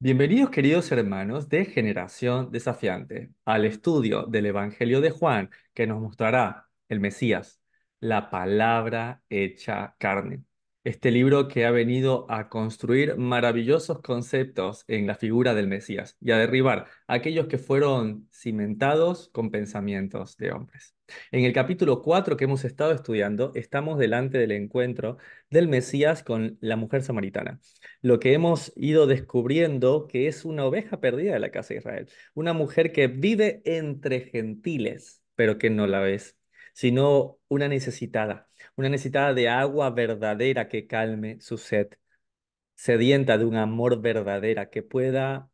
Bienvenidos queridos hermanos de Generación Desafiante al estudio del Evangelio de Juan que nos mostrará el Mesías, la palabra hecha carne este libro que ha venido a construir maravillosos conceptos en la figura del Mesías y a derribar aquellos que fueron cimentados con pensamientos de hombres. En el capítulo 4 que hemos estado estudiando, estamos delante del encuentro del Mesías con la mujer samaritana. Lo que hemos ido descubriendo que es una oveja perdida de la casa de Israel, una mujer que vive entre gentiles, pero que no la ves sino una necesitada, una necesitada de agua verdadera que calme su sed, sedienta de un amor verdadera que pueda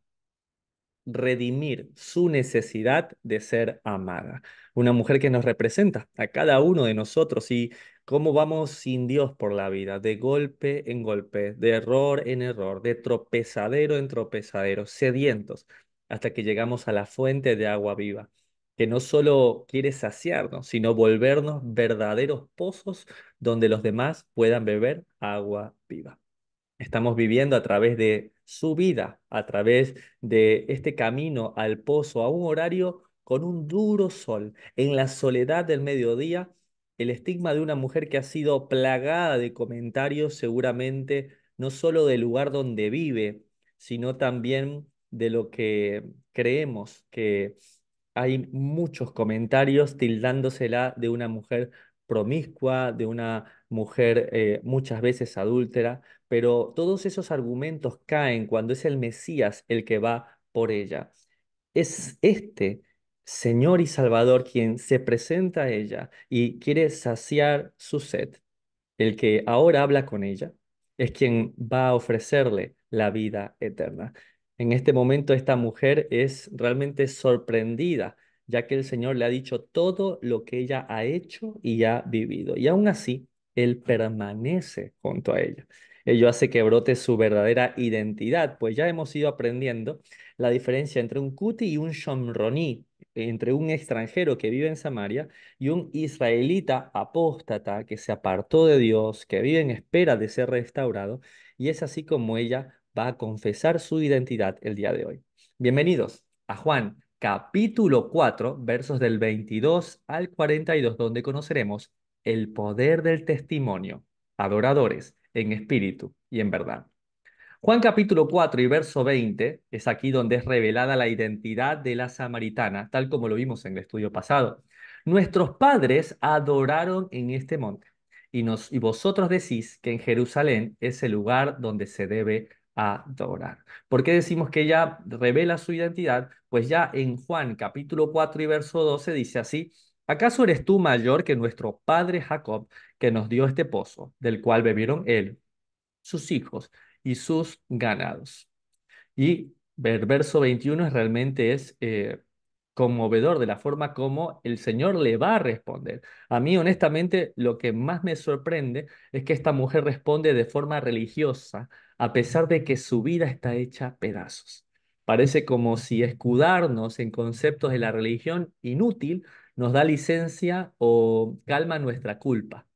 redimir su necesidad de ser amada. Una mujer que nos representa a cada uno de nosotros y cómo vamos sin Dios por la vida, de golpe en golpe, de error en error, de tropezadero en tropezadero, sedientos, hasta que llegamos a la fuente de agua viva que no solo quiere saciarnos, sino volvernos verdaderos pozos donde los demás puedan beber agua viva. Estamos viviendo a través de su vida, a través de este camino al pozo, a un horario con un duro sol, en la soledad del mediodía, el estigma de una mujer que ha sido plagada de comentarios seguramente no solo del lugar donde vive, sino también de lo que creemos que hay muchos comentarios tildándosela de una mujer promiscua, de una mujer eh, muchas veces adúltera, pero todos esos argumentos caen cuando es el Mesías el que va por ella. Es este Señor y Salvador quien se presenta a ella y quiere saciar su sed. El que ahora habla con ella es quien va a ofrecerle la vida eterna. En este momento esta mujer es realmente sorprendida, ya que el Señor le ha dicho todo lo que ella ha hecho y ha vivido. Y aún así, Él permanece junto a ella. Ello hace que brote su verdadera identidad, pues ya hemos ido aprendiendo la diferencia entre un cuti y un shomroní, entre un extranjero que vive en Samaria y un israelita apóstata que se apartó de Dios, que vive en espera de ser restaurado, y es así como ella va a confesar su identidad el día de hoy. Bienvenidos a Juan capítulo 4, versos del 22 al 42, donde conoceremos el poder del testimonio, adoradores en espíritu y en verdad. Juan capítulo 4 y verso 20 es aquí donde es revelada la identidad de la samaritana, tal como lo vimos en el estudio pasado. Nuestros padres adoraron en este monte y, nos, y vosotros decís que en Jerusalén es el lugar donde se debe adorar. ¿Por qué decimos que ella revela su identidad? Pues ya en Juan capítulo 4 y verso 12 dice así, ¿acaso eres tú mayor que nuestro padre Jacob, que nos dio este pozo, del cual bebieron él, sus hijos y sus ganados? Y el verso 21 realmente es eh, conmovedor de la forma como el Señor le va a responder. A mí, honestamente, lo que más me sorprende es que esta mujer responde de forma religiosa, a pesar de que su vida está hecha pedazos. Parece como si escudarnos en conceptos de la religión inútil nos da licencia o calma nuestra culpa.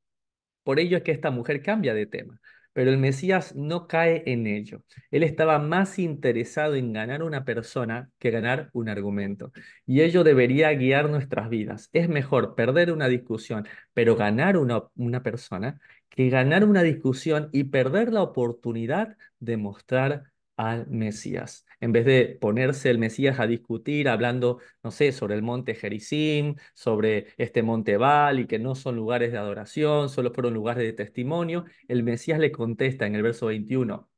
Por ello es que esta mujer cambia de tema pero el Mesías no cae en ello. Él estaba más interesado en ganar una persona que ganar un argumento. Y ello debería guiar nuestras vidas. Es mejor perder una discusión, pero ganar una, una persona, que ganar una discusión y perder la oportunidad de mostrar al Mesías. En vez de ponerse el Mesías a discutir, hablando, no sé, sobre el monte Jericim, sobre este monte Baal y que no son lugares de adoración, solo fueron lugares de testimonio, el Mesías le contesta en el verso 21,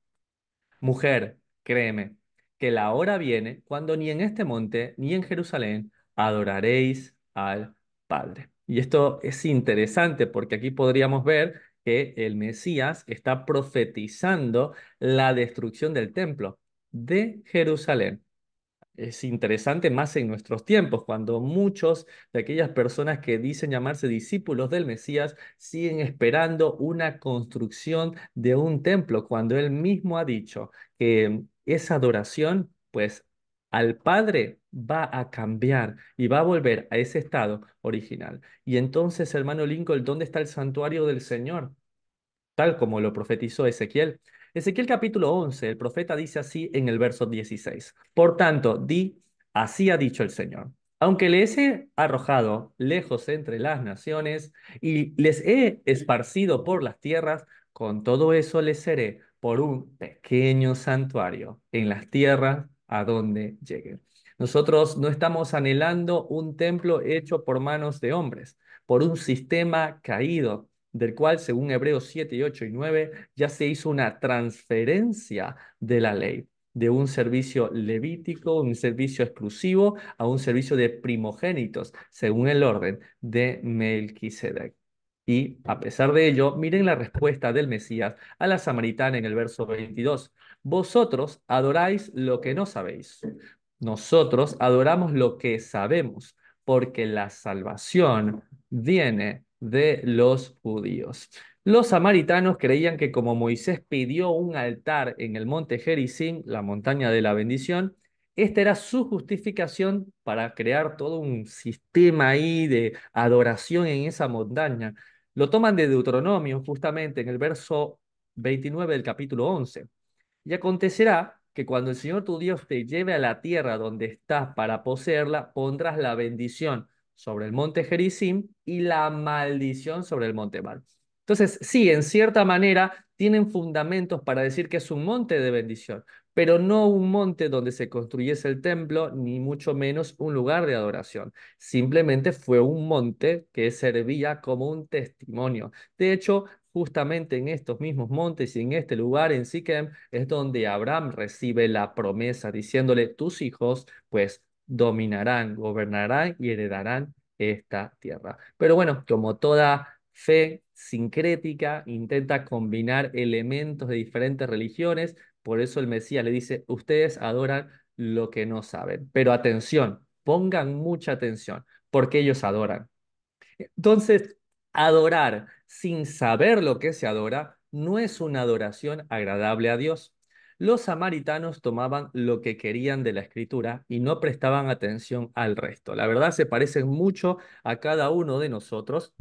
Mujer, créeme, que la hora viene cuando ni en este monte ni en Jerusalén adoraréis al Padre. Y esto es interesante porque aquí podríamos ver que el Mesías está profetizando la destrucción del templo de Jerusalén. Es interesante más en nuestros tiempos, cuando muchos de aquellas personas que dicen llamarse discípulos del Mesías siguen esperando una construcción de un templo, cuando él mismo ha dicho que esa adoración pues al Padre va a cambiar y va a volver a ese estado original. Y entonces, hermano Lincoln, ¿dónde está el santuario del Señor? Tal como lo profetizó Ezequiel. Ezequiel capítulo 11, el profeta dice así en el verso 16. Por tanto, di, así ha dicho el Señor. Aunque les he arrojado lejos entre las naciones y les he esparcido por las tierras, con todo eso les seré por un pequeño santuario en las tierras a donde lleguen. Nosotros no estamos anhelando un templo hecho por manos de hombres, por un sistema caído, del cual, según Hebreos 7 8 y 9, ya se hizo una transferencia de la ley, de un servicio levítico, un servicio exclusivo, a un servicio de primogénitos, según el orden de Melquisedec. Y a pesar de ello, miren la respuesta del Mesías a la samaritana en el verso 22. Vosotros adoráis lo que no sabéis. Nosotros adoramos lo que sabemos, porque la salvación viene de los judíos. Los samaritanos creían que como Moisés pidió un altar en el monte Jericín, la montaña de la bendición, esta era su justificación para crear todo un sistema ahí de adoración en esa montaña. Lo toman de Deuteronomio, justamente en el verso 29 del capítulo 11. Y acontecerá que cuando el Señor tu Dios te lleve a la tierra donde estás para poseerla, pondrás la bendición sobre el monte Gerizim y la maldición sobre el monte Bal. Entonces, sí, en cierta manera tienen fundamentos para decir que es un monte de bendición, pero no un monte donde se construyese el templo, ni mucho menos un lugar de adoración. Simplemente fue un monte que servía como un testimonio. De hecho, justamente en estos mismos montes y en este lugar, en Siquem, es donde Abraham recibe la promesa diciéndole, tus hijos pues dominarán, gobernarán y heredarán esta tierra. Pero bueno, como toda fe sincrética intenta combinar elementos de diferentes religiones, por eso el Mesías le dice, ustedes adoran lo que no saben. Pero atención, pongan mucha atención, porque ellos adoran. Entonces, adorar sin saber lo que se adora no es una adoración agradable a Dios. Los samaritanos tomaban lo que querían de la escritura y no prestaban atención al resto. La verdad se parecen mucho a cada uno de nosotros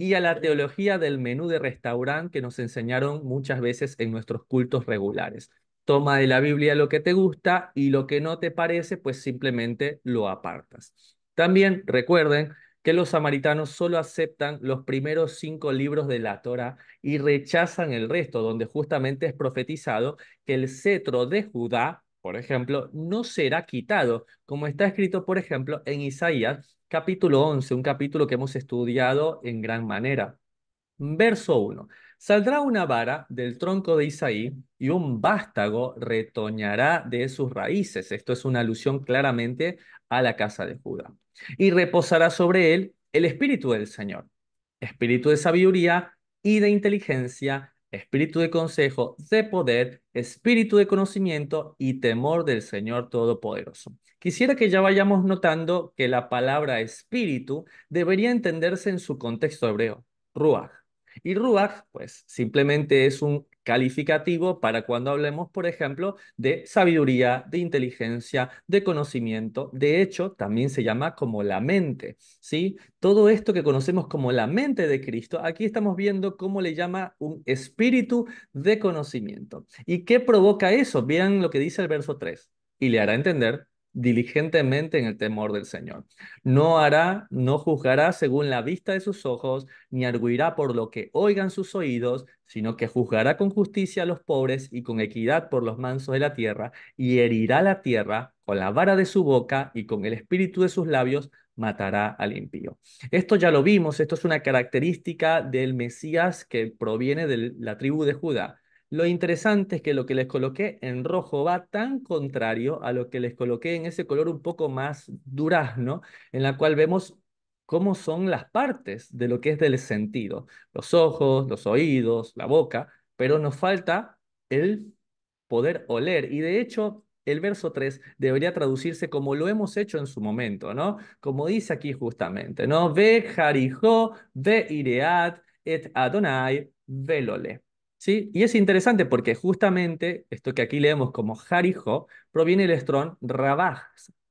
y a la teología del menú de restaurante que nos enseñaron muchas veces en nuestros cultos regulares. Toma de la Biblia lo que te gusta y lo que no te parece, pues simplemente lo apartas. También recuerden que los samaritanos solo aceptan los primeros cinco libros de la Torah y rechazan el resto, donde justamente es profetizado que el cetro de Judá por ejemplo, no será quitado, como está escrito, por ejemplo, en Isaías capítulo 11, un capítulo que hemos estudiado en gran manera. Verso 1. Saldrá una vara del tronco de Isaí y un vástago retoñará de sus raíces. Esto es una alusión claramente a la casa de Judá. Y reposará sobre él el espíritu del Señor, espíritu de sabiduría y de inteligencia, espíritu de consejo, de poder, espíritu de conocimiento y temor del Señor Todopoderoso. Quisiera que ya vayamos notando que la palabra espíritu debería entenderse en su contexto hebreo, ruach, y Ruach, pues simplemente es un calificativo para cuando hablemos, por ejemplo, de sabiduría, de inteligencia, de conocimiento. De hecho, también se llama como la mente, ¿sí? Todo esto que conocemos como la mente de Cristo, aquí estamos viendo cómo le llama un espíritu de conocimiento. ¿Y qué provoca eso? Vean lo que dice el verso 3. Y le hará entender diligentemente en el temor del Señor. No hará, no juzgará según la vista de sus ojos, ni arguirá por lo que oigan sus oídos, sino que juzgará con justicia a los pobres y con equidad por los mansos de la tierra, y herirá la tierra con la vara de su boca y con el espíritu de sus labios matará al impío. Esto ya lo vimos, esto es una característica del Mesías que proviene de la tribu de Judá lo interesante es que lo que les coloqué en rojo va tan contrario a lo que les coloqué en ese color un poco más durazno, en la cual vemos cómo son las partes de lo que es del sentido, los ojos, los oídos, la boca, pero nos falta el poder oler. Y de hecho, el verso 3 debería traducirse como lo hemos hecho en su momento, ¿no? Como dice aquí justamente, ¿no? Ve jarijo, ve Ireat, et Adonai, velole. ¿sí? Y es interesante porque justamente esto que aquí leemos como Harijo proviene del estrón Rabaj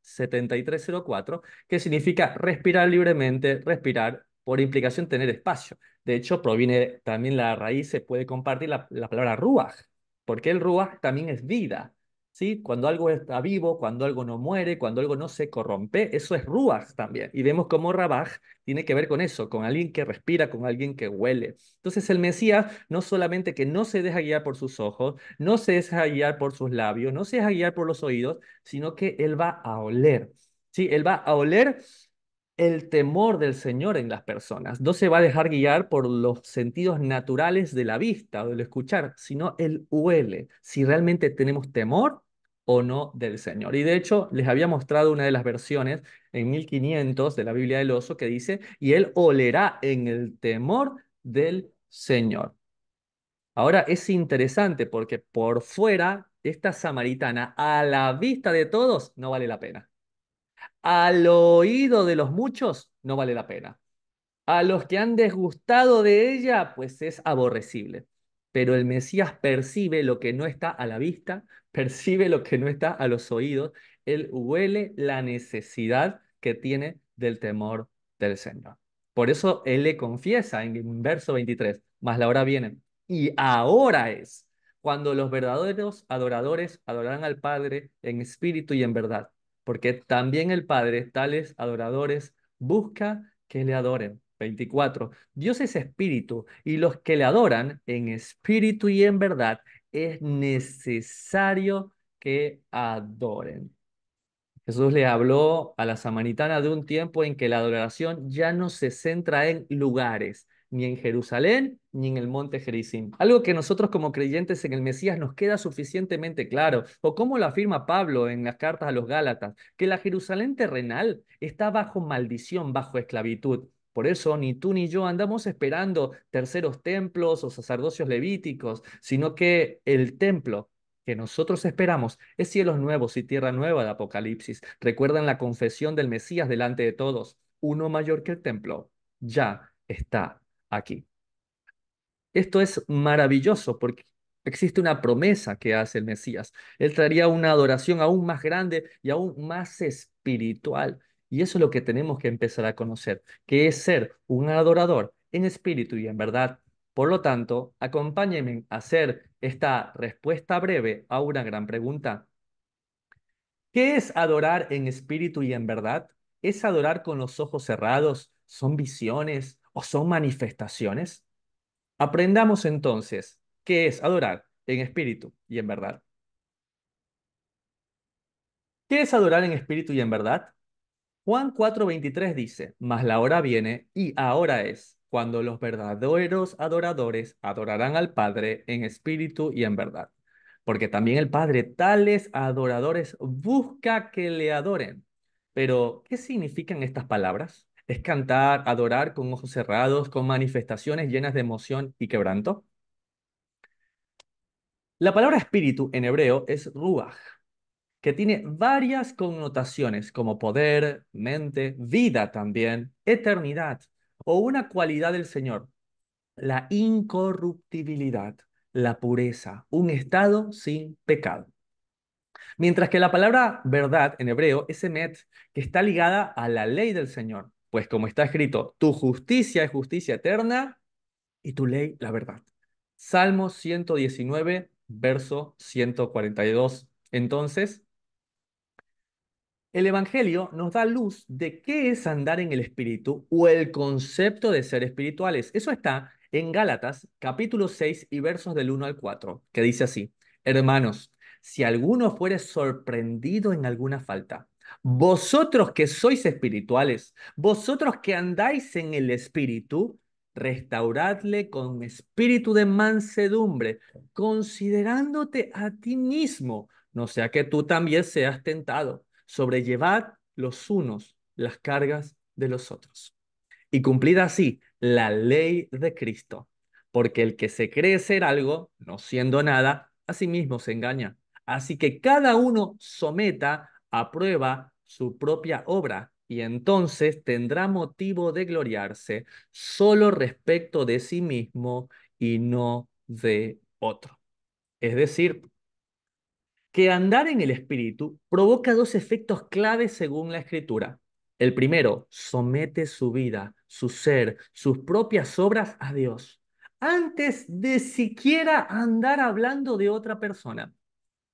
7304, que significa respirar libremente, respirar, por implicación tener espacio. De hecho, proviene también la raíz, se puede compartir la, palabra Ruaj, porque el Ruaj también es vida. ¿sí? Cuando algo está vivo, cuando algo no muere, cuando algo no se corrompe, eso es Ruach también. Y vemos cómo Rabaj tiene que ver con eso, con alguien que respira, con alguien que huele. Entonces el Mesías no solamente que no se deja guiar por sus ojos, no se deja guiar por sus labios, no se deja guiar por los oídos, sino que él va a oler, ¿sí? Él va a oler el temor del Señor en las personas. No se va a dejar guiar por los sentidos naturales de la vista o del escuchar, sino él huele. Si realmente tenemos temor, o no del Señor. Y de hecho, les había mostrado una de las versiones en 1500 de la Biblia del Oso que dice, y él olerá en el temor del Señor. Ahora es interesante porque por fuera esta samaritana a la vista de todos no vale la pena. Al oído de los muchos no vale la pena. A los que han desgustado de ella, pues es aborrecible pero el Mesías percibe lo que no está a la vista, percibe lo que no está a los oídos, él huele la necesidad que tiene del temor del Señor. Por eso él le confiesa en verso 23, más la hora viene, y ahora es cuando los verdaderos adoradores adorarán al Padre en espíritu y en verdad, porque también el Padre, tales adoradores, busca que le adoren. 24. Dios es espíritu y los que le adoran en espíritu y en verdad es necesario que adoren. Jesús le habló a la samaritana de un tiempo en que la adoración ya no se centra en lugares, ni en Jerusalén, ni en el monte Gerizim. Algo que nosotros como creyentes en el Mesías nos queda suficientemente claro, o como lo afirma Pablo en las cartas a los Gálatas, que la Jerusalén terrenal está bajo maldición, bajo esclavitud. Por eso ni tú ni yo andamos esperando terceros templos o sacerdocios levíticos, sino que el templo que nosotros esperamos es cielos nuevos y tierra nueva de Apocalipsis. Recuerdan la confesión del Mesías delante de todos. Uno mayor que el templo ya está aquí. Esto es maravilloso porque existe una promesa que hace el Mesías. Él traería una adoración aún más grande y aún más espiritual. Y eso es lo que tenemos que empezar a conocer, que es ser un adorador en espíritu y en verdad. Por lo tanto, acompáñenme a hacer esta respuesta breve a una gran pregunta. ¿Qué es adorar en espíritu y en verdad? ¿Es adorar con los ojos cerrados? ¿Son visiones o son manifestaciones? Aprendamos entonces qué es adorar en espíritu y en verdad. ¿Qué es adorar en espíritu y en verdad? Juan 4:23 dice, mas la hora viene y ahora es cuando los verdaderos adoradores adorarán al Padre en espíritu y en verdad. Porque también el Padre tales adoradores busca que le adoren. Pero, ¿qué significan estas palabras? ¿Es cantar, adorar con ojos cerrados, con manifestaciones llenas de emoción y quebranto? La palabra espíritu en hebreo es ruach, que tiene varias connotaciones como poder, mente, vida también, eternidad o una cualidad del Señor, la incorruptibilidad, la pureza, un estado sin pecado. Mientras que la palabra verdad en hebreo es emet, que está ligada a la ley del Señor, pues como está escrito, tu justicia es justicia eterna y tu ley la verdad. Salmo 119, verso 142. Entonces, el Evangelio nos da luz de qué es andar en el Espíritu o el concepto de ser espirituales. Eso está en Gálatas capítulo 6 y versos del 1 al 4, que dice así, hermanos, si alguno fuere sorprendido en alguna falta, vosotros que sois espirituales, vosotros que andáis en el Espíritu, restauradle con espíritu de mansedumbre, considerándote a ti mismo, no sea que tú también seas tentado sobrellevad los unos las cargas de los otros y cumplid así la ley de Cristo, porque el que se cree ser algo, no siendo nada, a sí mismo se engaña. Así que cada uno someta a prueba su propia obra y entonces tendrá motivo de gloriarse solo respecto de sí mismo y no de otro. Es decir, que andar en el Espíritu provoca dos efectos claves según la Escritura. El primero, somete su vida, su ser, sus propias obras a Dios, antes de siquiera andar hablando de otra persona,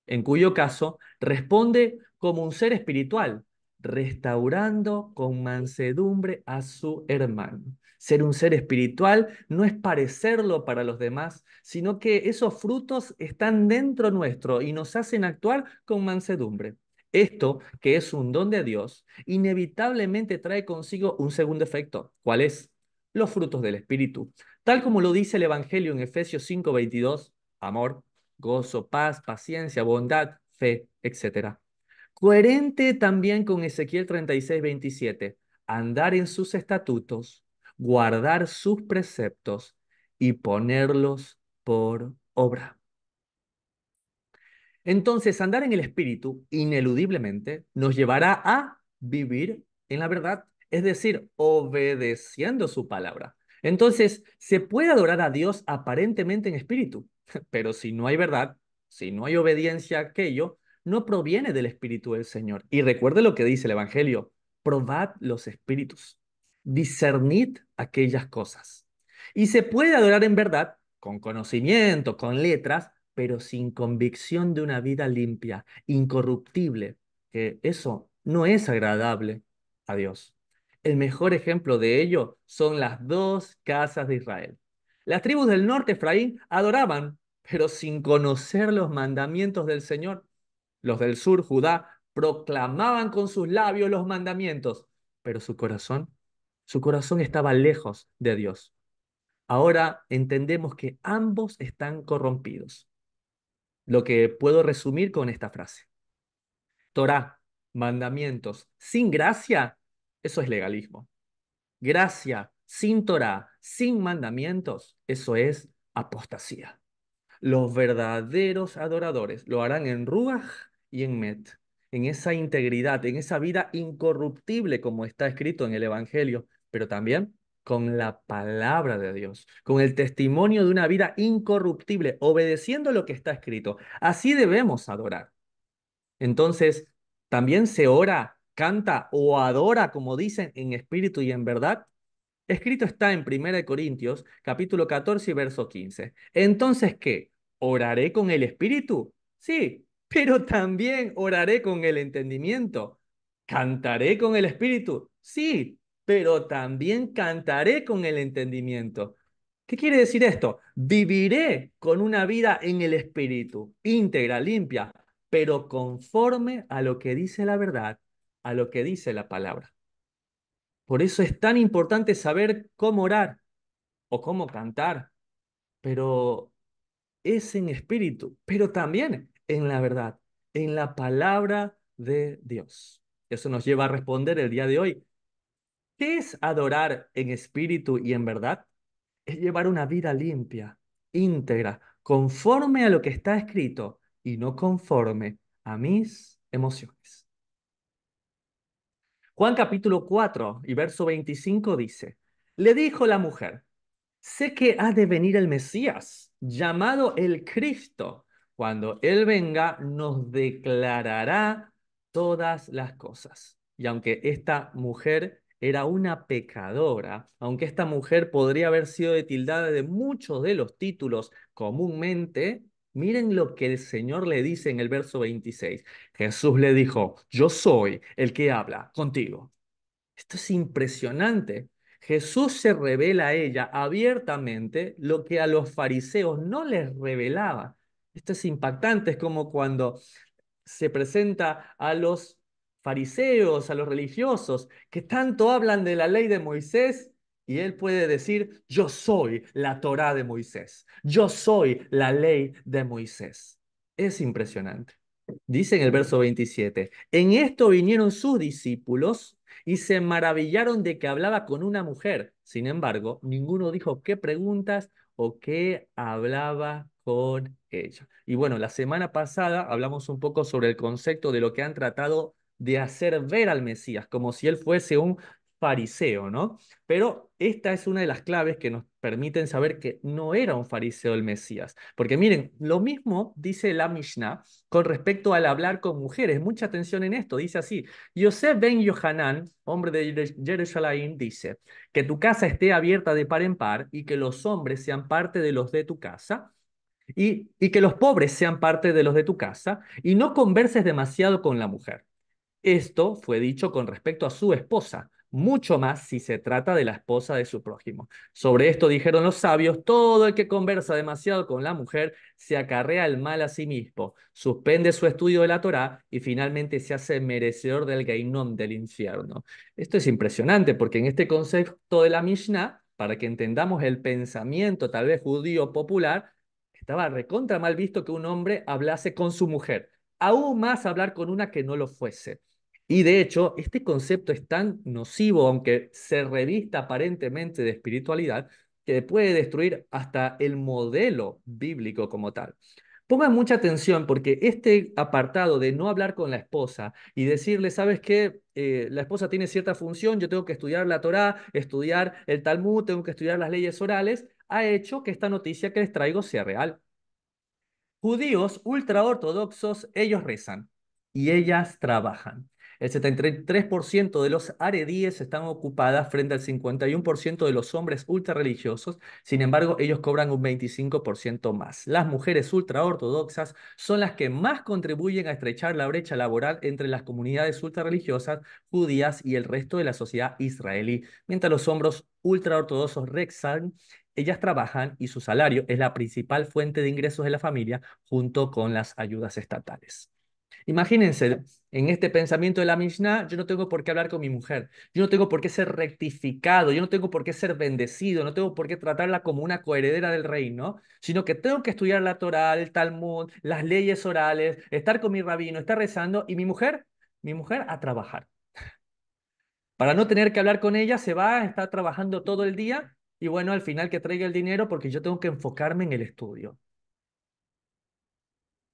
en cuyo caso responde como un ser espiritual, restaurando con mansedumbre a su hermano. Ser un ser espiritual no es parecerlo para los demás, sino que esos frutos están dentro nuestro y nos hacen actuar con mansedumbre. Esto, que es un don de Dios, inevitablemente trae consigo un segundo efecto. ¿Cuál es? Los frutos del Espíritu. Tal como lo dice el Evangelio en Efesios 5:22, amor, gozo, paz, paciencia, bondad, fe, etc. Coherente también con Ezequiel 36, 27, andar en sus estatutos, guardar sus preceptos y ponerlos por obra. Entonces, andar en el Espíritu, ineludiblemente, nos llevará a vivir en la verdad, es decir, obedeciendo su palabra. Entonces, se puede adorar a Dios aparentemente en espíritu, pero si no hay verdad, si no hay obediencia a aquello, no proviene del Espíritu del Señor. Y recuerde lo que dice el Evangelio, probad los espíritus, discernid aquellas cosas. Y se puede adorar en verdad, con conocimiento, con letras, pero sin convicción de una vida limpia, incorruptible, que eso no es agradable a Dios. El mejor ejemplo de ello son las dos casas de Israel. Las tribus del norte, Efraín, adoraban, pero sin conocer los mandamientos del Señor. Los del sur, Judá, proclamaban con sus labios los mandamientos, pero su corazón, su corazón estaba lejos de Dios. Ahora entendemos que ambos están corrompidos. Lo que puedo resumir con esta frase. Torá, mandamientos, sin gracia, eso es legalismo. Gracia, sin Torah, sin mandamientos, eso es apostasía. Los verdaderos adoradores lo harán en Ruach y en Met, en esa integridad, en esa vida incorruptible como está escrito en el Evangelio, pero también con la palabra de Dios, con el testimonio de una vida incorruptible, obedeciendo lo que está escrito. Así debemos adorar. Entonces, también se ora, canta o adora, como dicen, en espíritu y en verdad. Escrito está en 1 Corintios, capítulo 14, verso 15. Entonces, ¿qué? ¿Oraré con el espíritu? Sí, pero también oraré con el entendimiento. Cantaré con el espíritu, sí, pero también cantaré con el entendimiento. ¿Qué quiere decir esto? Viviré con una vida en el espíritu, íntegra, limpia, pero conforme a lo que dice la verdad, a lo que dice la palabra. Por eso es tan importante saber cómo orar o cómo cantar, pero es en espíritu, pero también en la verdad, en la palabra de Dios. Eso nos lleva a responder el día de hoy. ¿Qué es adorar en espíritu y en verdad? Es llevar una vida limpia, íntegra, conforme a lo que está escrito y no conforme a mis emociones. Juan capítulo 4 y verso 25 dice, le dijo la mujer, sé que ha de venir el Mesías, llamado el Cristo. Cuando Él venga, nos declarará todas las cosas. Y aunque esta mujer era una pecadora, aunque esta mujer podría haber sido tildada de muchos de los títulos comúnmente, miren lo que el Señor le dice en el verso 26. Jesús le dijo, yo soy el que habla contigo. Esto es impresionante. Jesús se revela a ella abiertamente lo que a los fariseos no les revelaba. Esto es impactante, es como cuando se presenta a los fariseos, a los religiosos, que tanto hablan de la ley de Moisés, y él puede decir, yo soy la Torá de Moisés, yo soy la ley de Moisés. Es impresionante. Dice en el verso 27, en esto vinieron sus discípulos y se maravillaron de que hablaba con una mujer. Sin embargo, ninguno dijo qué preguntas o qué hablaba con ella Y bueno, la semana pasada hablamos un poco sobre el concepto de lo que han tratado de hacer ver al Mesías, como si él fuese un fariseo, ¿no? Pero esta es una de las claves que nos permiten saber que no era un fariseo el Mesías. Porque miren, lo mismo dice la Mishnah con respecto al hablar con mujeres. Mucha atención en esto. Dice así, Yosef ben Yohanan, hombre de Jerusalén, dice, que tu casa esté abierta de par en par y que los hombres sean parte de los de tu casa y, que los pobres sean parte de los de tu casa, y no converses demasiado con la mujer. Esto fue dicho con respecto a su esposa, mucho más si se trata de la esposa de su prójimo. Sobre esto dijeron los sabios, todo el que conversa demasiado con la mujer se acarrea el mal a sí mismo, suspende su estudio de la Torá y finalmente se hace merecedor del gainom del infierno. Esto es impresionante porque en este concepto de la Mishnah, para que entendamos el pensamiento tal vez judío popular, estaba recontra mal visto que un hombre hablase con su mujer, aún más hablar con una que no lo fuese. Y de hecho, este concepto es tan nocivo, aunque se revista aparentemente de espiritualidad, que puede destruir hasta el modelo bíblico como tal. Pongan mucha atención porque este apartado de no hablar con la esposa y decirle, sabes qué? Eh, la esposa tiene cierta función, yo tengo que estudiar la Torá, estudiar el Talmud, tengo que estudiar las leyes orales, ha hecho que esta noticia que les traigo sea real. Judíos ultraortodoxos, ellos rezan y ellas trabajan. El 73% de los aredíes están ocupadas frente al 51% de los hombres religiosos. Sin embargo, ellos cobran un 25% más. Las mujeres ultraortodoxas son las que más contribuyen a estrechar la brecha laboral entre las comunidades religiosas judías y el resto de la sociedad israelí, mientras los hombres ultraortodoxos rezan ellas trabajan y su salario es la principal fuente de ingresos de la familia junto con las ayudas estatales. Imagínense, en este pensamiento de la Mishnah, yo no tengo por qué hablar con mi mujer, yo no tengo por qué ser rectificado, yo no tengo por qué ser bendecido, no tengo por qué tratarla como una coheredera del reino, sino que tengo que estudiar la Torah, el Talmud, las leyes orales, estar con mi rabino, estar rezando y mi mujer, mi mujer a trabajar. Para no tener que hablar con ella, se va, a estar trabajando todo el día y bueno, al final que traiga el dinero porque yo tengo que enfocarme en el estudio.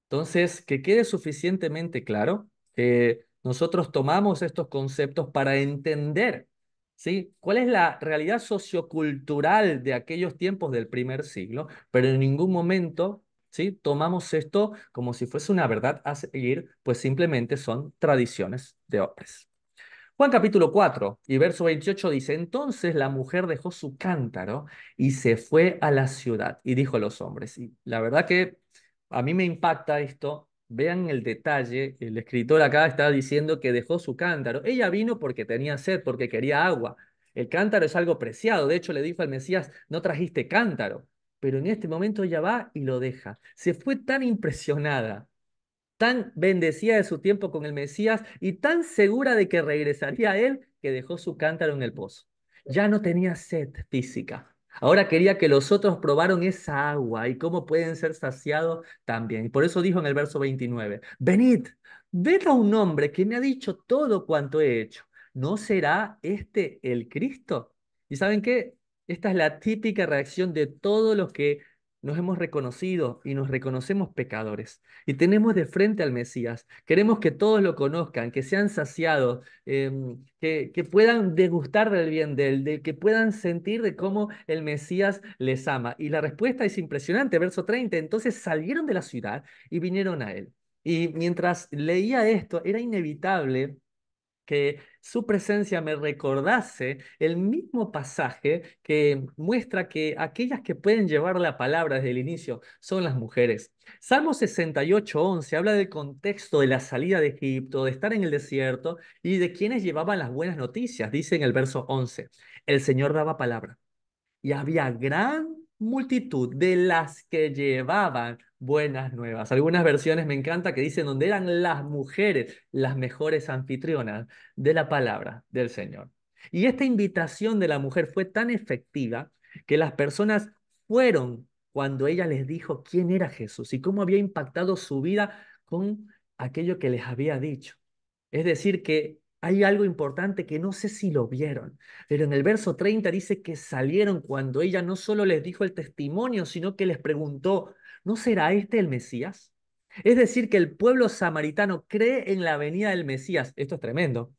Entonces, que quede suficientemente claro eh, nosotros tomamos estos conceptos para entender ¿sí? cuál es la realidad sociocultural de aquellos tiempos del primer siglo, pero en ningún momento ¿sí? tomamos esto como si fuese una verdad a seguir, pues simplemente son tradiciones de hombres. Juan capítulo 4 y verso 28 dice, entonces la mujer dejó su cántaro y se fue a la ciudad y dijo a los hombres, y la verdad que a mí me impacta esto, vean el detalle, el escritor acá está diciendo que dejó su cántaro, ella vino porque tenía sed, porque quería agua, el cántaro es algo preciado, de hecho le dijo al Mesías, no trajiste cántaro, pero en este momento ella va y lo deja, se fue tan impresionada tan bendecida de su tiempo con el Mesías y tan segura de que regresaría a él que dejó su cántaro en el pozo. Ya no tenía sed física. Ahora quería que los otros probaron esa agua y cómo pueden ser saciados también. Y por eso dijo en el verso 29, venid, ved a un hombre que me ha dicho todo cuanto he hecho. ¿No será este el Cristo? ¿Y saben qué? Esta es la típica reacción de todos los que nos hemos reconocido y nos reconocemos pecadores. Y tenemos de frente al Mesías. Queremos que todos lo conozcan, que sean saciados, em, que, que, puedan degustar del bien de él, que puedan sentir de cómo el Mesías les ama. Y la respuesta es impresionante, verso 30. Entonces salieron de la ciudad y vinieron a él. Y mientras leía esto, era inevitable que su presencia me recordase el mismo pasaje que muestra que aquellas que pueden llevar la palabra desde el inicio son las mujeres. Salmo 68, 11 habla del contexto de la salida de Egipto, de estar en el desierto y de quienes llevaban las buenas noticias, dice en el verso 11. El Señor daba palabra y había gran multitud de las que llevaban buenas nuevas. Algunas versiones me encanta que dicen donde eran las mujeres las mejores anfitrionas de la palabra del Señor. Y esta invitación de la mujer fue tan efectiva que las personas fueron cuando ella les dijo quién era Jesús y cómo había impactado su vida con aquello que les había dicho. Es decir, que hay algo importante que no sé si lo vieron, pero en el verso 30 dice que salieron cuando ella no solo les dijo el testimonio, sino que les preguntó, ¿no será este el Mesías? Es decir, que el pueblo samaritano cree en la venida del Mesías. Esto es tremendo,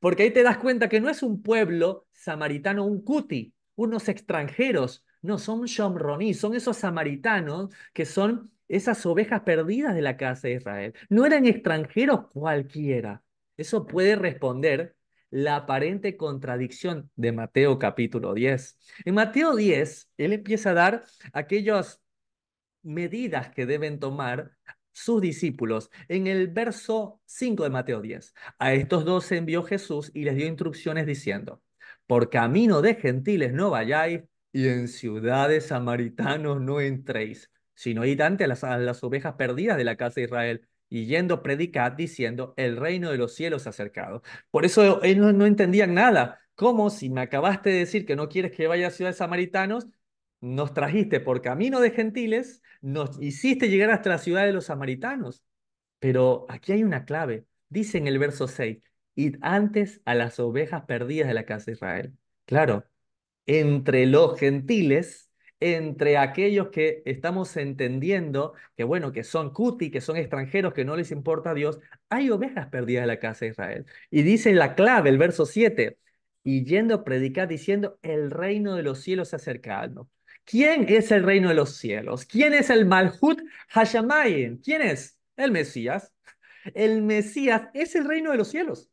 porque ahí te das cuenta que no es un pueblo samaritano, un cuti, unos extranjeros, no, son shomroní, son esos samaritanos que son esas ovejas perdidas de la casa de Israel. No eran extranjeros cualquiera, eso puede responder la aparente contradicción de Mateo capítulo 10. En Mateo 10, él empieza a dar aquellas medidas que deben tomar sus discípulos en el verso 5 de Mateo 10. A estos dos envió Jesús y les dio instrucciones diciendo, por camino de gentiles no vayáis y en ciudades samaritanos no entréis, sino id ante a las ovejas perdidas de la casa de Israel y yendo predicad diciendo, el reino de los cielos ha acercado. Por eso ellos no, entendían nada. ¿Cómo si me acabaste de decir que no quieres que vaya a ciudades samaritanos, nos trajiste por camino de gentiles, nos hiciste llegar hasta la ciudad de los samaritanos? Pero aquí hay una clave. Dice en el verso 6, id antes a las ovejas perdidas de la casa de Israel. Claro, entre los gentiles entre aquellos que estamos entendiendo que, bueno, que son cuti, que son extranjeros, que no les importa a Dios, hay ovejas perdidas en la casa de Israel. Y dice la clave, el verso 7, y yendo a predicar diciendo, el reino de los cielos se acerca a ¿Quién es el reino de los cielos? ¿Quién es el Malhut Hashamayim? ¿Quién es? El Mesías. El Mesías es el reino de los cielos.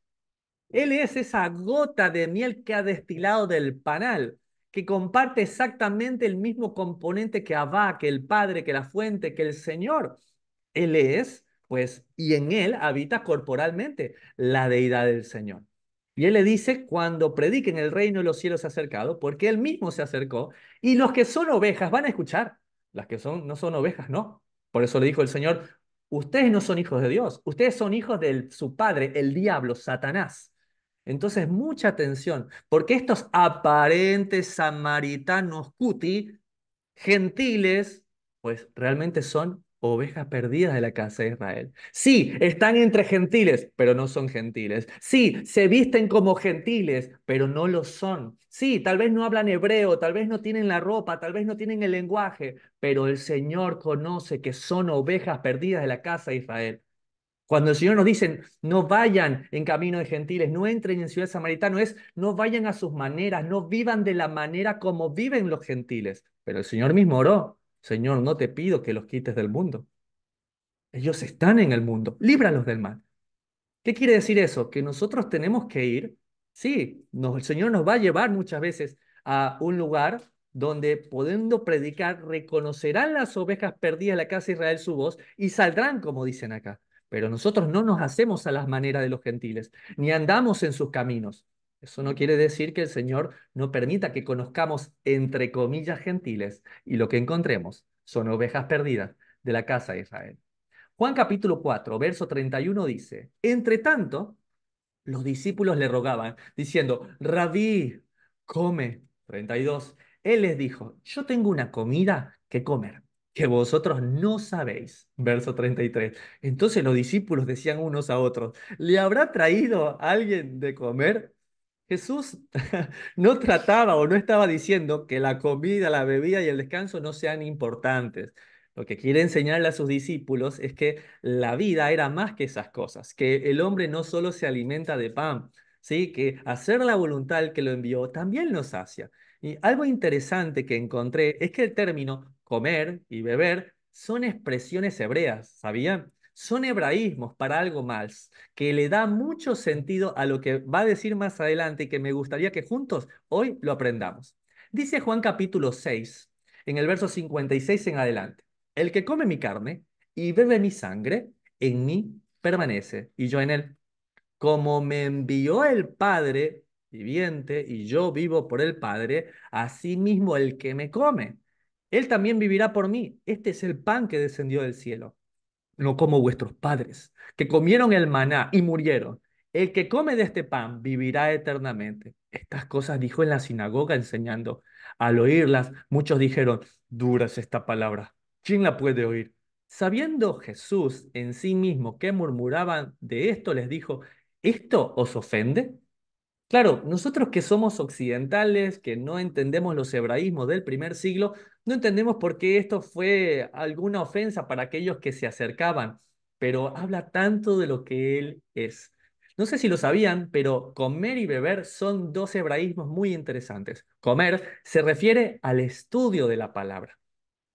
Él es esa gota de miel que ha destilado del panal que comparte exactamente el mismo componente que Abba, que el Padre, que la fuente, que el Señor. Él es, pues, y en él habita corporalmente la deidad del Señor. Y él le dice, cuando prediquen el reino de los cielos se ha acercado, porque él mismo se acercó, y los que son ovejas van a escuchar. Las que son, no son ovejas, no. Por eso le dijo el Señor, ustedes no son hijos de Dios, ustedes son hijos de su padre, el diablo, Satanás. Entonces, mucha atención, porque estos aparentes samaritanos cuti, gentiles, pues realmente son ovejas perdidas de la casa de Israel. Sí, están entre gentiles, pero no son gentiles. Sí, se visten como gentiles, pero no lo son. Sí, tal vez no hablan hebreo, tal vez no tienen la ropa, tal vez no tienen el lenguaje, pero el Señor conoce que son ovejas perdidas de la casa de Israel. Cuando el Señor nos dice, no vayan en camino de gentiles, no entren en ciudad samaritana, es, no vayan a sus maneras, no vivan de la manera como viven los gentiles. Pero el Señor mismo oró, Señor, no te pido que los quites del mundo. Ellos están en el mundo, líbralos del mal. ¿Qué quiere decir eso? Que nosotros tenemos que ir, sí, el Señor nos va a llevar muchas veces a un lugar donde podiendo predicar, reconocerán las ovejas perdidas de la casa de Israel su voz y saldrán, como dicen acá. Pero nosotros no nos hacemos a las maneras de los gentiles, ni andamos en sus caminos. Eso no quiere decir que el Señor no permita que conozcamos, entre comillas, gentiles, y lo que encontremos son ovejas perdidas de la casa de Israel. Juan capítulo 4, verso 31 dice, Entre tanto, los discípulos le rogaban, diciendo, Rabí, come. 32. Él les dijo, yo tengo una comida que comer que vosotros no sabéis. Verso 33. Entonces los discípulos decían unos a otros, ¿le habrá traído alguien de comer? Jesús no trataba o no estaba diciendo que la comida, la bebida y el descanso no sean importantes. Lo que quiere enseñarle a sus discípulos es que la vida era más que esas cosas, que el hombre no solo se alimenta de pan, ¿sí? que hacer la voluntad que lo envió también nos sacia. Y algo interesante que encontré es que el término comer y beber son expresiones hebreas, ¿sabían? Son hebraísmos para algo más, que le da mucho sentido a lo que va a decir más adelante y que me gustaría que juntos hoy lo aprendamos. Dice Juan capítulo 6, en el verso 56 en adelante, el que come mi carne y bebe mi sangre, en mí permanece y yo en él. Como me envió el Padre viviente y yo vivo por el Padre, así mismo el que me come él también vivirá por mí. Este es el pan que descendió del cielo. No como vuestros padres, que comieron el maná y murieron. El que come de este pan vivirá eternamente. Estas cosas dijo en la sinagoga enseñando. Al oírlas, muchos dijeron, dura es esta palabra. ¿Quién la puede oír? Sabiendo Jesús en sí mismo que murmuraban de esto, les dijo, ¿esto os ofende? Claro, nosotros que somos occidentales, que no entendemos los hebraísmos del primer siglo, no entendemos por qué esto fue alguna ofensa para aquellos que se acercaban, pero habla tanto de lo que él es. No sé si lo sabían, pero comer y beber son dos hebraísmos muy interesantes. Comer se refiere al estudio de la palabra.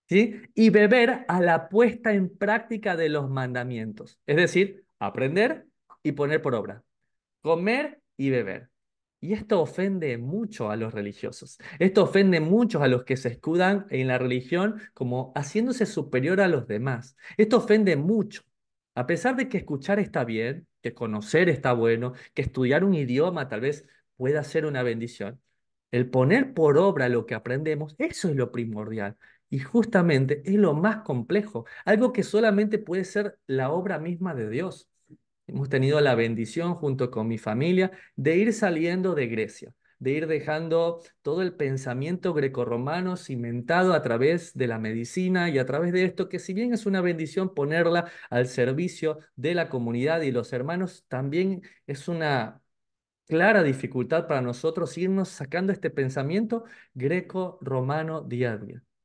¿sí? Y beber a la puesta en práctica de los mandamientos, es decir, aprender y poner por obra. Comer y beber. Y esto ofende mucho a los religiosos. Esto ofende mucho a los que se escudan en la religión como haciéndose superior a los demás. Esto ofende mucho. A pesar de que escuchar está bien, que conocer está bueno, que estudiar un idioma tal vez pueda ser una bendición, el poner por obra lo que aprendemos, eso es lo primordial. Y justamente es lo más complejo, algo que solamente puede ser la obra misma de Dios. Hemos tenido la bendición junto con mi familia de ir saliendo de Grecia, de ir dejando todo el pensamiento grecorromano cimentado a través de la medicina y a través de esto, que si bien es una bendición ponerla al servicio de la comunidad y los hermanos, también es una clara dificultad para nosotros irnos sacando este pensamiento greco-romano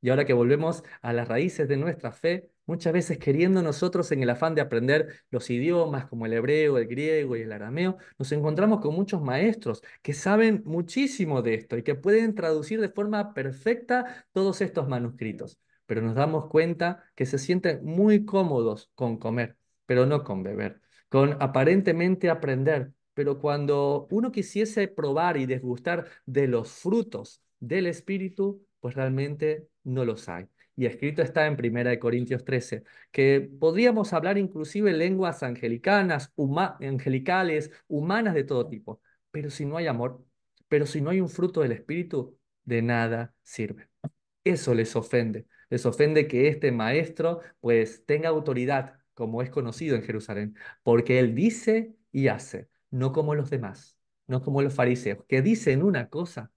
y ahora que volvemos a las raíces de nuestra fe, muchas veces queriendo nosotros en el afán de aprender los idiomas como el hebreo, el griego y el arameo, nos encontramos con muchos maestros que saben muchísimo de esto y que pueden traducir de forma perfecta todos estos manuscritos. Pero nos damos cuenta que se sienten muy cómodos con comer, pero no con beber, con aparentemente aprender. Pero cuando uno quisiese probar y desgustar de los frutos del Espíritu, pues realmente no los hay. Y escrito está en 1 Corintios 13, que podríamos hablar inclusive lenguas angelicanas, angelicales, humanas de todo tipo, pero si no hay amor, pero si no hay un fruto del Espíritu, de nada sirve. Eso les ofende. Les ofende que este maestro pues tenga autoridad, como es conocido en Jerusalén, porque él dice y hace, no como los demás, no como los fariseos, que dicen una cosa,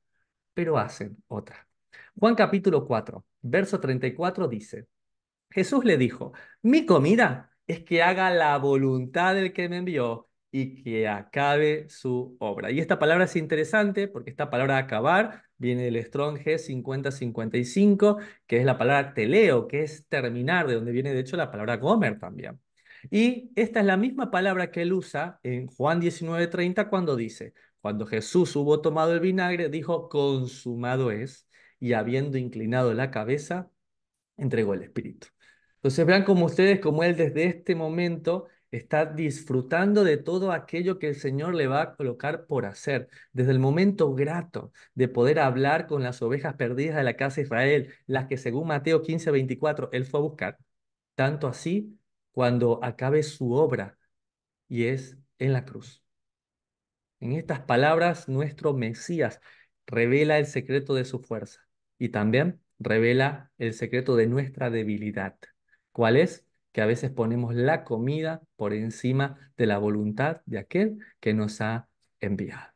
pero hacen otra. Juan capítulo 4, verso 34 dice, Jesús le dijo, mi comida es que haga la voluntad del que me envió y que acabe su obra. Y esta palabra es interesante porque esta palabra acabar viene del Strong G5055, que es la palabra teleo, que es terminar, de donde viene de hecho la palabra Gomer también. Y esta es la misma palabra que él usa en Juan 19:30 cuando dice, cuando Jesús hubo tomado el vinagre, dijo, consumado es, y habiendo inclinado la cabeza, entregó el espíritu. Entonces vean como ustedes, como él desde este momento está disfrutando de todo aquello que el Señor le va a colocar por hacer, desde el momento grato de poder hablar con las ovejas perdidas de la casa de Israel, las que según Mateo 15, 24, él fue a buscar, tanto así cuando acabe su obra y es en la cruz. En estas palabras, nuestro Mesías revela el secreto de su fuerza, y también revela el secreto de nuestra debilidad. ¿Cuál es? Que a veces ponemos la comida por encima de la voluntad de aquel que nos ha enviado.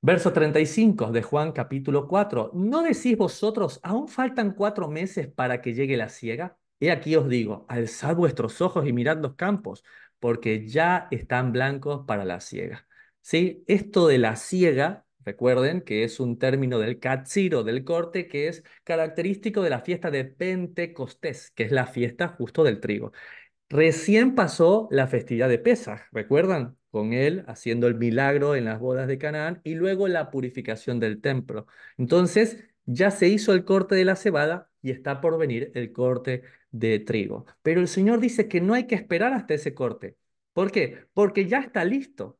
Verso 35 de Juan capítulo 4. ¿No decís vosotros, aún faltan cuatro meses para que llegue la ciega? He aquí os digo, alzad vuestros ojos y mirad los campos, porque ya están blancos para la ciega. ¿Sí? Esto de la ciega Recuerden que es un término del katsiro, del corte, que es característico de la fiesta de Pentecostés, que es la fiesta justo del trigo. Recién pasó la festividad de Pesach, ¿recuerdan? Con él haciendo el milagro en las bodas de Canaán y luego la purificación del templo. Entonces, ya se hizo el corte de la cebada y está por venir el corte de trigo. Pero el Señor dice que no hay que esperar hasta ese corte. ¿Por qué? Porque ya está listo.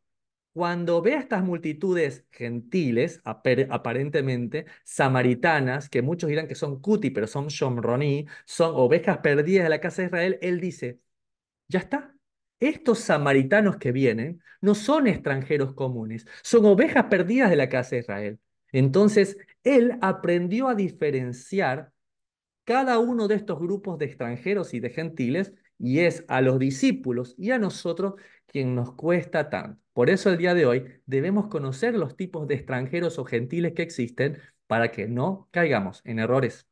Cuando ve a estas multitudes gentiles, aparentemente, samaritanas, que muchos dirán que son cuti, pero son shomroní, son ovejas perdidas de la casa de Israel, él dice, ya está, estos samaritanos que vienen no son extranjeros comunes, son ovejas perdidas de la casa de Israel. Entonces, él aprendió a diferenciar cada uno de estos grupos de extranjeros y de gentiles, y es a los discípulos y a nosotros quien nos cuesta tanto. Por eso el día de hoy debemos conocer los tipos de extranjeros o gentiles que existen para que no caigamos en errores.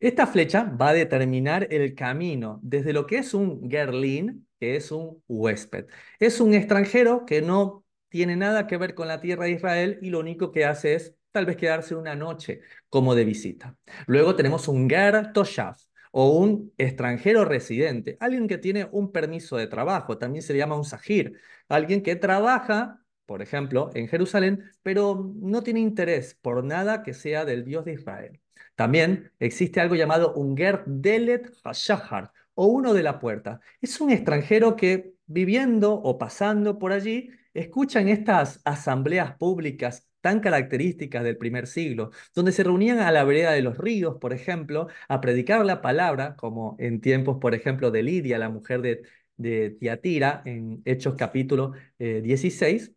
Esta flecha va a determinar el camino desde lo que es un gerlin, que es un huésped. Es un extranjero que no tiene nada que ver con la tierra de Israel y lo único que hace es tal vez quedarse una noche como de visita. Luego tenemos un ger toshav o un extranjero residente, alguien que tiene un permiso de trabajo, también se le llama un sahir. Alguien que trabaja, por ejemplo, en Jerusalén, pero no tiene interés por nada que sea del Dios de Israel. También existe algo llamado un delet hashahar o uno de la puerta. Es un extranjero que viviendo o pasando por allí escucha en estas asambleas públicas tan características del primer siglo, donde se reunían a la vereda de los ríos, por ejemplo, a predicar la palabra, como en tiempos, por ejemplo, de Lidia, la mujer de de Tiatira en Hechos capítulo 16, eh,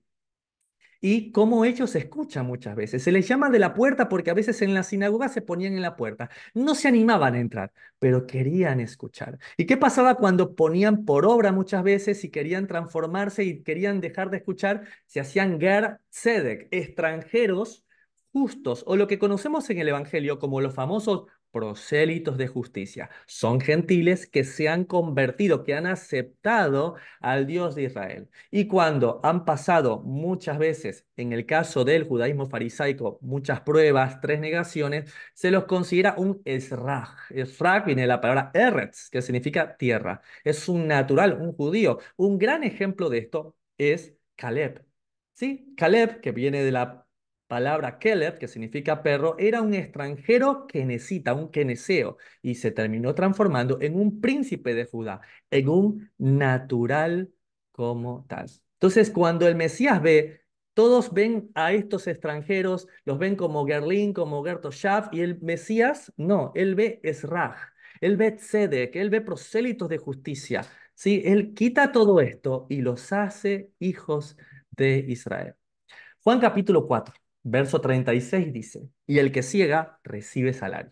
y cómo ellos escuchan muchas veces. Se les llama de la puerta porque a veces en la sinagoga se ponían en la puerta. No se animaban a entrar, pero querían escuchar. ¿Y qué pasaba cuando ponían por obra muchas veces y querían transformarse y querían dejar de escuchar? Se hacían ger sedek, extranjeros justos, o lo que conocemos en el Evangelio como los famosos prosélitos de justicia. Son gentiles que se han convertido, que han aceptado al Dios de Israel. Y cuando han pasado muchas veces, en el caso del judaísmo farisaico, muchas pruebas, tres negaciones, se los considera un esraj. Esrach viene de la palabra eretz, que significa tierra. Es un natural, un judío. Un gran ejemplo de esto es Caleb. ¿Sí? Caleb, que viene de la palabra Kelet, que significa perro, era un extranjero necesita un keneseo, y se terminó transformando en un príncipe de Judá, en un natural como tal. Entonces, cuando el Mesías ve, todos ven a estos extranjeros, los ven como Gerlín, como Gerto y el Mesías, no, él ve Esraj, él ve Tzedek, él ve prosélitos de justicia. ¿sí? Él quita todo esto y los hace hijos de Israel. Juan capítulo 4. Verso 36 dice, y el que ciega recibe salario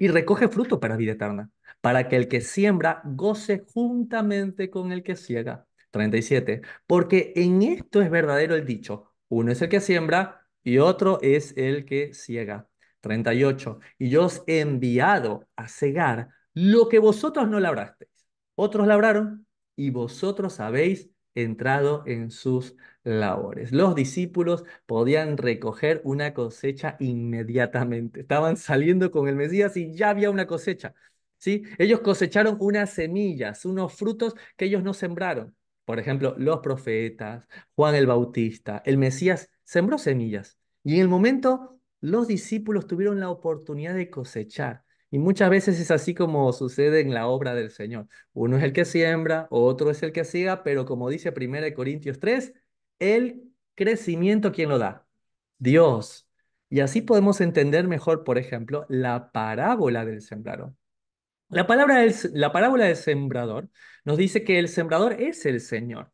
y recoge fruto para vida eterna, para que el que siembra goce juntamente con el que ciega. 37, porque en esto es verdadero el dicho, uno es el que siembra y otro es el que ciega. 38, y yo os he enviado a cegar lo que vosotros no labrasteis. Otros labraron y vosotros habéis entrado en sus labores. Los discípulos podían recoger una cosecha inmediatamente. Estaban saliendo con el Mesías y ya había una cosecha. ¿sí? Ellos cosecharon unas semillas, unos frutos que ellos no sembraron. Por ejemplo, los profetas, Juan el Bautista, el Mesías sembró semillas. Y en el momento los discípulos tuvieron la oportunidad de cosechar. Y muchas veces es así como sucede en la obra del Señor. Uno es el que siembra, otro es el que siga, pero como dice 1 Corintios 3, el crecimiento, ¿quién lo da? Dios. Y así podemos entender mejor, por ejemplo, la parábola del sembrador. La, palabra la parábola del sembrador nos dice que el sembrador es el Señor.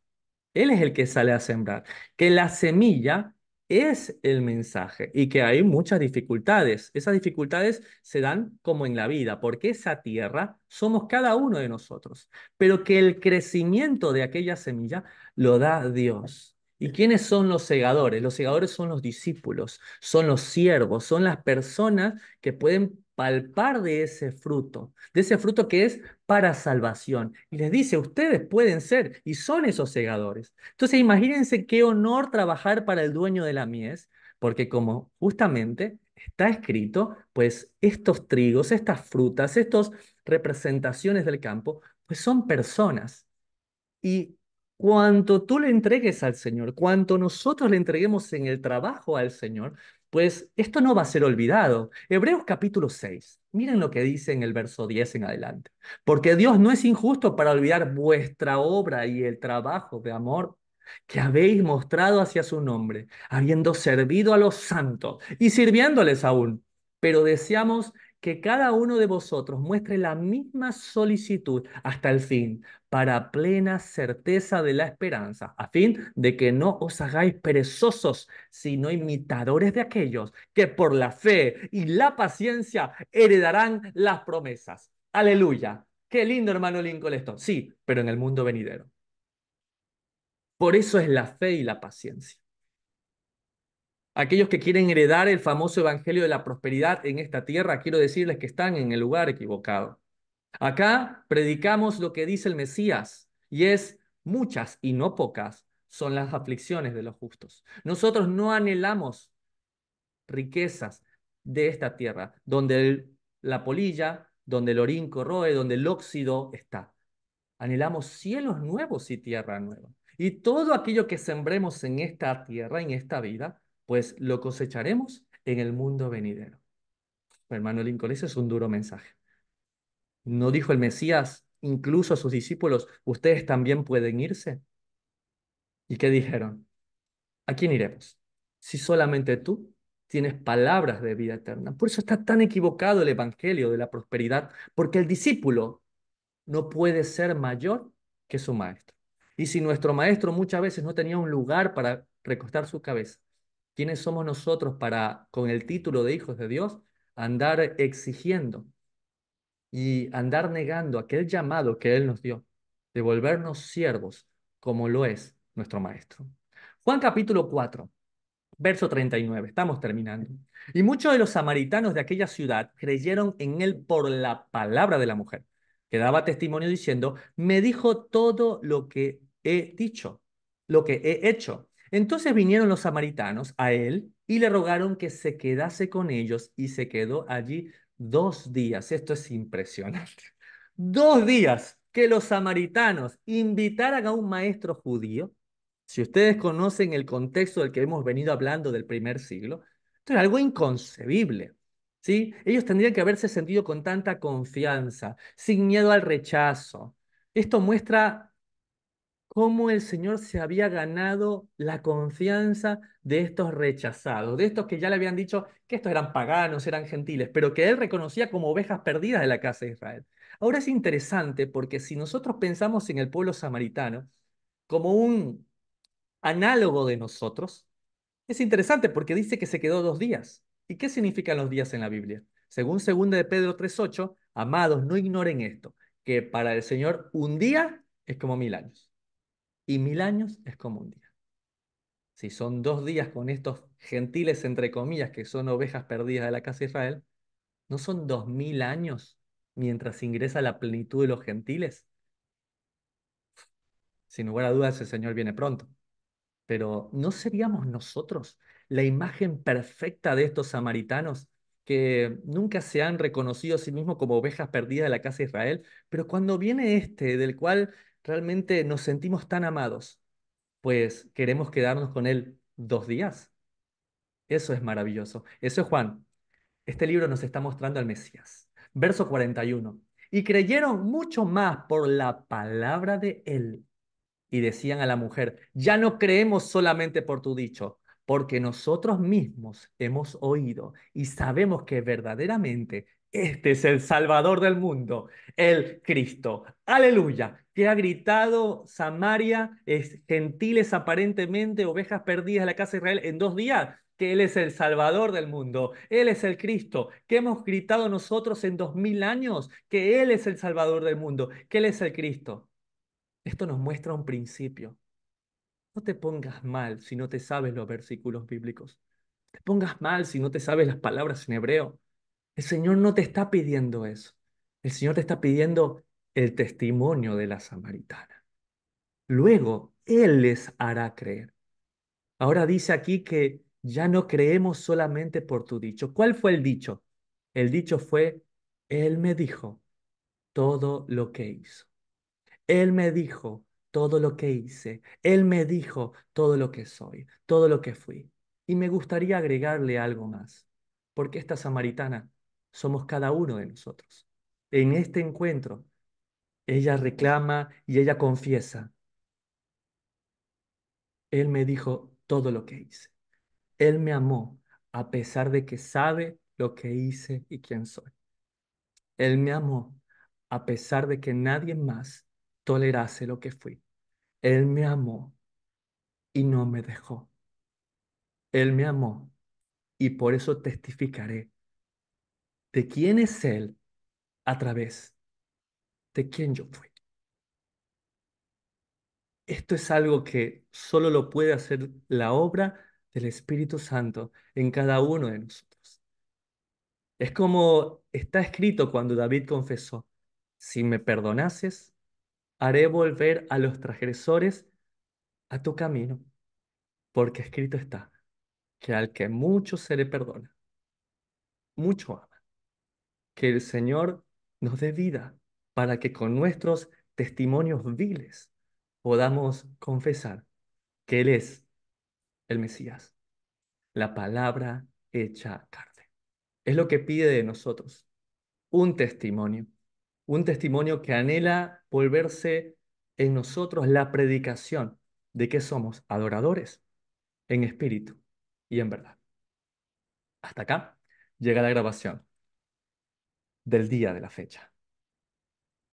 Él es el que sale a sembrar. Que la semilla es el mensaje y que hay muchas dificultades. Esas dificultades se dan como en la vida, porque esa tierra somos cada uno de nosotros, pero que el crecimiento de aquella semilla lo da Dios. ¿Y quiénes son los segadores? Los segadores son los discípulos, son los siervos, son las personas que pueden palpar de ese fruto, de ese fruto que es para salvación. Y les dice, ustedes pueden ser y son esos segadores. Entonces imagínense qué honor trabajar para el dueño de la mies, porque como justamente está escrito, pues estos trigos, estas frutas, estas representaciones del campo, pues son personas. Y Cuanto tú le entregues al Señor, cuanto nosotros le entreguemos en el trabajo al Señor, pues esto no va a ser olvidado. Hebreos capítulo 6. Miren lo que dice en el verso 10 en adelante. Porque Dios no es injusto para olvidar vuestra obra y el trabajo de amor que habéis mostrado hacia su nombre, habiendo servido a los santos y sirviéndoles aún. Pero deseamos que cada uno de vosotros muestre la misma solicitud hasta el fin, para plena certeza de la esperanza, a fin de que no os hagáis perezosos, sino imitadores de aquellos que por la fe y la paciencia heredarán las promesas. Aleluya. Qué lindo, hermano Lincoln, esto. Sí, pero en el mundo venidero. Por eso es la fe y la paciencia aquellos que quieren heredar el famoso evangelio de la prosperidad en esta tierra, quiero decirles que están en el lugar equivocado. Acá predicamos lo que dice el Mesías y es muchas y no pocas son las aflicciones de los justos. Nosotros no anhelamos riquezas de esta tierra, donde la polilla, donde el orín corroe, donde el óxido está. Anhelamos cielos nuevos y tierra nueva. Y todo aquello que sembremos en esta tierra, en esta vida, pues lo cosecharemos en el mundo venidero. Hermano Lincoln, ese es un duro mensaje. ¿No dijo el Mesías incluso a sus discípulos, ustedes también pueden irse? ¿Y qué dijeron? ¿A quién iremos? Si solamente tú tienes palabras de vida eterna. Por eso está tan equivocado el Evangelio de la prosperidad, porque el discípulo no puede ser mayor que su maestro. Y si nuestro maestro muchas veces no tenía un lugar para recostar su cabeza, ¿Quiénes somos nosotros para, con el título de hijos de Dios, andar exigiendo y andar negando aquel llamado que Él nos dio de volvernos siervos como lo es nuestro Maestro? Juan capítulo 4, verso 39, estamos terminando. Y muchos de los samaritanos de aquella ciudad creyeron en Él por la palabra de la mujer, que daba testimonio diciendo, me dijo todo lo que he dicho, lo que he hecho. Entonces vinieron los samaritanos a él y le rogaron que se quedase con ellos y se quedó allí dos días. Esto es impresionante. Dos días que los samaritanos invitaran a un maestro judío. Si ustedes conocen el contexto del que hemos venido hablando del primer siglo, esto es algo inconcebible. ¿sí? Ellos tendrían que haberse sentido con tanta confianza, sin miedo al rechazo. Esto muestra cómo el Señor se había ganado la confianza de estos rechazados, de estos que ya le habían dicho que estos eran paganos, eran gentiles, pero que él reconocía como ovejas perdidas de la casa de Israel. Ahora es interesante porque si nosotros pensamos en el pueblo samaritano como un análogo de nosotros, es interesante porque dice que se quedó dos días. ¿Y qué significan los días en la Biblia? Según 2 de Pedro 3.8, amados, no ignoren esto, que para el Señor un día es como mil años y mil años es como un día. Si son dos días con estos gentiles, entre comillas, que son ovejas perdidas de la casa de Israel, ¿no son dos mil años mientras ingresa la plenitud de los gentiles? Sin lugar a dudas, el Señor viene pronto. Pero ¿no seríamos nosotros la imagen perfecta de estos samaritanos que nunca se han reconocido a sí mismos como ovejas perdidas de la casa de Israel? Pero cuando viene este, del cual realmente nos sentimos tan amados, pues queremos quedarnos con Él dos días. Eso es maravilloso. Eso es Juan. Este libro nos está mostrando al Mesías. Verso 41. Y creyeron mucho más por la palabra de Él. Y decían a la mujer, ya no creemos solamente por tu dicho, porque nosotros mismos hemos oído y sabemos que verdaderamente este es el Salvador del mundo, el Cristo. Aleluya. Que ha gritado Samaria, gentiles aparentemente, ovejas perdidas de la casa de Israel en dos días que Él es el Salvador del mundo, Él es el Cristo, que hemos gritado nosotros en dos mil años, que Él es el Salvador del mundo, que Él es el Cristo. Esto nos muestra un principio. No te pongas mal si no te sabes los versículos bíblicos. Te pongas mal si no te sabes las palabras en hebreo. El Señor no te está pidiendo eso. El Señor te está pidiendo el testimonio de la samaritana. Luego, Él les hará creer. Ahora dice aquí que ya no creemos solamente por tu dicho. ¿Cuál fue el dicho? El dicho fue, Él me dijo todo lo que hizo. Él me dijo todo lo que hice. Él me dijo todo lo que soy, todo lo que fui. Y me gustaría agregarle algo más, porque esta samaritana somos cada uno de nosotros. En este encuentro, ella reclama y ella confiesa. Él me dijo todo lo que hice. Él me amó a pesar de que sabe lo que hice y quién soy. Él me amó a pesar de que nadie más tolerase lo que fui. Él me amó y no me dejó. Él me amó y por eso testificaré de quién es Él a través de quién yo fui. Esto es algo que solo lo puede hacer la obra del Espíritu Santo en cada uno de nosotros. Es como está escrito cuando David confesó, si me perdonases, haré volver a los transgresores a tu camino, porque escrito está que al que mucho se le perdona, mucho ha que el Señor nos dé vida para que con nuestros testimonios viles podamos confesar que Él es el Mesías, la palabra hecha carne. Es lo que pide de nosotros, un testimonio, un testimonio que anhela volverse en nosotros la predicación de que somos adoradores en espíritu y en verdad. Hasta acá llega la grabación del día de la fecha.